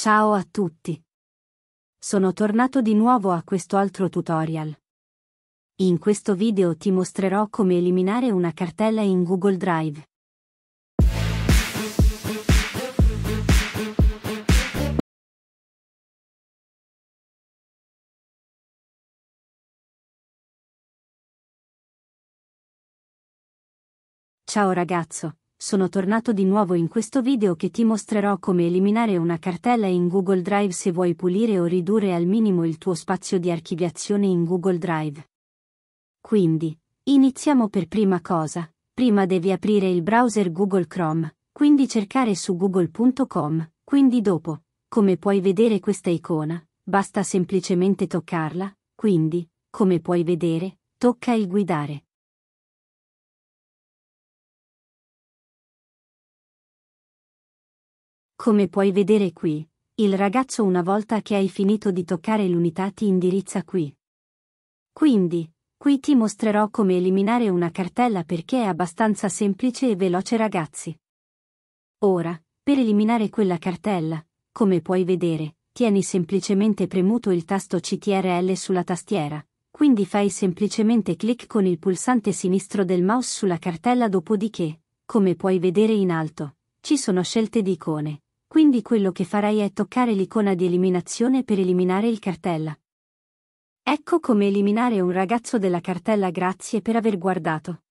Ciao a tutti! Sono tornato di nuovo a questo altro tutorial. In questo video ti mostrerò come eliminare una cartella in Google Drive. Ciao ragazzo, sono tornato di nuovo in questo video che ti mostrerò come eliminare una cartella in Google Drive se vuoi pulire o ridurre al minimo il tuo spazio di archiviazione in Google Drive. Quindi, iniziamo per prima cosa, prima devi aprire il browser Google Chrome, quindi cercare su google.com, quindi dopo, come puoi vedere questa icona, basta semplicemente toccarla, quindi, come puoi vedere, tocca il guidare. Come puoi vedere qui, il ragazzo una volta che hai finito di toccare l'unità ti indirizza qui. Quindi, qui ti mostrerò come eliminare una cartella perché è abbastanza semplice e veloce ragazzi. Ora, per eliminare quella cartella, come puoi vedere, tieni semplicemente premuto il tasto CTRL sulla tastiera, quindi fai semplicemente clic con il pulsante sinistro del mouse sulla cartella dopodiché, come puoi vedere in alto, ci sono scelte di icone, quindi quello che farei è toccare l'icona di eliminazione per eliminare il cartella. Ecco come eliminare un ragazzo della cartella grazie per aver guardato.